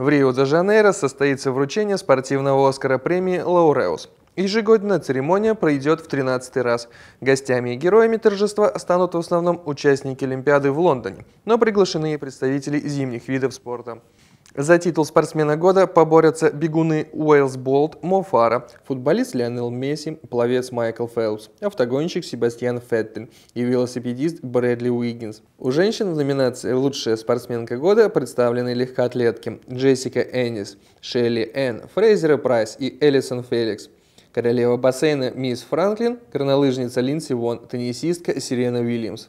В Рио-де-Жанейро состоится вручение спортивного Оскара премии «Лауреус». Ежегодная церемония пройдет в 13 раз. Гостями и героями торжества станут в основном участники Олимпиады в Лондоне, но приглашены и представители зимних видов спорта. За титул спортсмена года поборются бегуны Уэлс Болт, Мофара, футболист Лионел Месси, пловец Майкл Фелпс, автогонщик Себастьян Феттель и велосипедист Брэдли Уиггинс. У женщин в номинации «Лучшая спортсменка года» представлены легкоатлетки Джессика Эннис, Шелли Энн, Фрейзера Прайс и Элисон Феликс. Королева бассейна Мисс Франклин, горнолыжница Линдси Вон, теннисистка Сирена Уильямс.